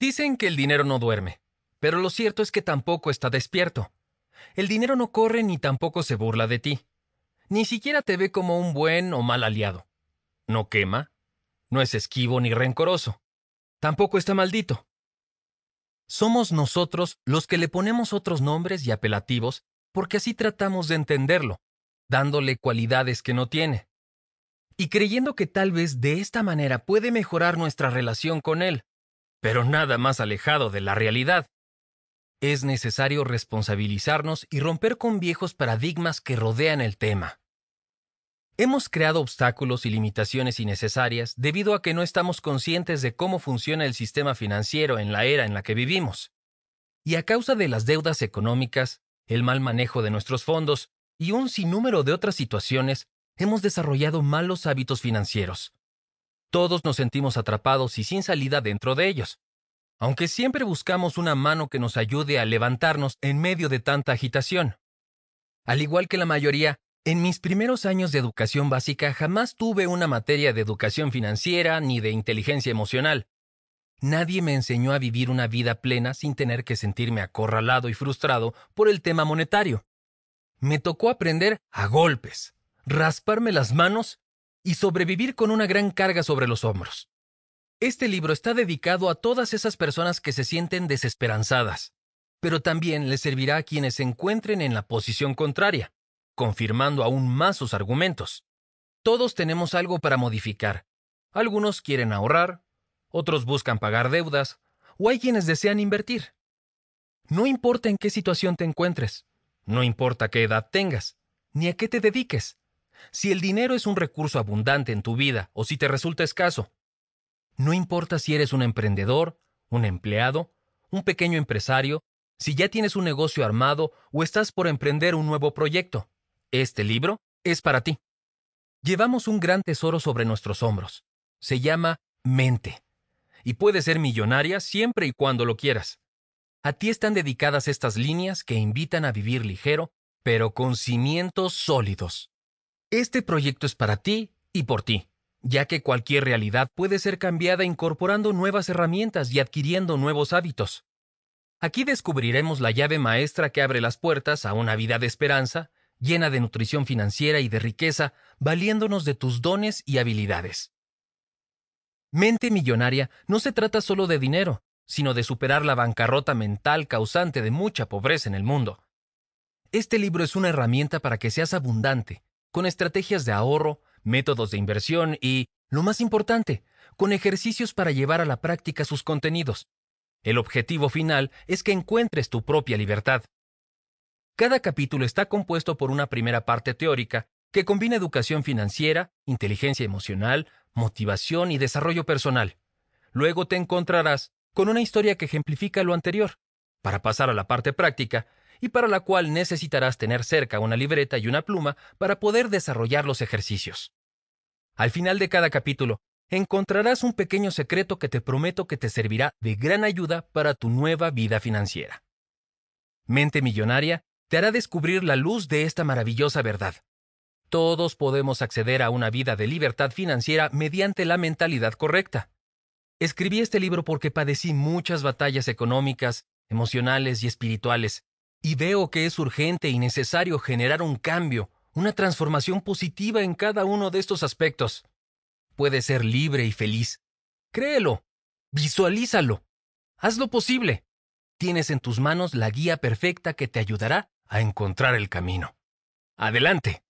Dicen que el dinero no duerme, pero lo cierto es que tampoco está despierto. El dinero no corre ni tampoco se burla de ti. Ni siquiera te ve como un buen o mal aliado. No quema, no es esquivo ni rencoroso. Tampoco está maldito. Somos nosotros los que le ponemos otros nombres y apelativos porque así tratamos de entenderlo, dándole cualidades que no tiene. Y creyendo que tal vez de esta manera puede mejorar nuestra relación con él pero nada más alejado de la realidad. Es necesario responsabilizarnos y romper con viejos paradigmas que rodean el tema. Hemos creado obstáculos y limitaciones innecesarias debido a que no estamos conscientes de cómo funciona el sistema financiero en la era en la que vivimos. Y a causa de las deudas económicas, el mal manejo de nuestros fondos y un sinnúmero de otras situaciones, hemos desarrollado malos hábitos financieros, todos nos sentimos atrapados y sin salida dentro de ellos. Aunque siempre buscamos una mano que nos ayude a levantarnos en medio de tanta agitación. Al igual que la mayoría, en mis primeros años de educación básica jamás tuve una materia de educación financiera ni de inteligencia emocional. Nadie me enseñó a vivir una vida plena sin tener que sentirme acorralado y frustrado por el tema monetario. Me tocó aprender a golpes, rasparme las manos y sobrevivir con una gran carga sobre los hombros. Este libro está dedicado a todas esas personas que se sienten desesperanzadas, pero también les servirá a quienes se encuentren en la posición contraria, confirmando aún más sus argumentos. Todos tenemos algo para modificar. Algunos quieren ahorrar, otros buscan pagar deudas, o hay quienes desean invertir. No importa en qué situación te encuentres, no importa qué edad tengas, ni a qué te dediques, si el dinero es un recurso abundante en tu vida o si te resulta escaso, no importa si eres un emprendedor, un empleado, un pequeño empresario, si ya tienes un negocio armado o estás por emprender un nuevo proyecto, este libro es para ti. Llevamos un gran tesoro sobre nuestros hombros. Se llama mente. Y puedes ser millonaria siempre y cuando lo quieras. A ti están dedicadas estas líneas que invitan a vivir ligero, pero con cimientos sólidos. Este proyecto es para ti y por ti, ya que cualquier realidad puede ser cambiada incorporando nuevas herramientas y adquiriendo nuevos hábitos. Aquí descubriremos la llave maestra que abre las puertas a una vida de esperanza, llena de nutrición financiera y de riqueza, valiéndonos de tus dones y habilidades. Mente millonaria no se trata solo de dinero, sino de superar la bancarrota mental causante de mucha pobreza en el mundo. Este libro es una herramienta para que seas abundante, con estrategias de ahorro, métodos de inversión y, lo más importante, con ejercicios para llevar a la práctica sus contenidos. El objetivo final es que encuentres tu propia libertad. Cada capítulo está compuesto por una primera parte teórica que combina educación financiera, inteligencia emocional, motivación y desarrollo personal. Luego te encontrarás con una historia que ejemplifica lo anterior, para pasar a la parte práctica, y para la cual necesitarás tener cerca una libreta y una pluma para poder desarrollar los ejercicios. Al final de cada capítulo, encontrarás un pequeño secreto que te prometo que te servirá de gran ayuda para tu nueva vida financiera. Mente Millonaria te hará descubrir la luz de esta maravillosa verdad. Todos podemos acceder a una vida de libertad financiera mediante la mentalidad correcta. Escribí este libro porque padecí muchas batallas económicas, emocionales y espirituales, y veo que es urgente y necesario generar un cambio, una transformación positiva en cada uno de estos aspectos. Puedes ser libre y feliz. Créelo. Visualízalo. Haz lo posible. Tienes en tus manos la guía perfecta que te ayudará a encontrar el camino. Adelante.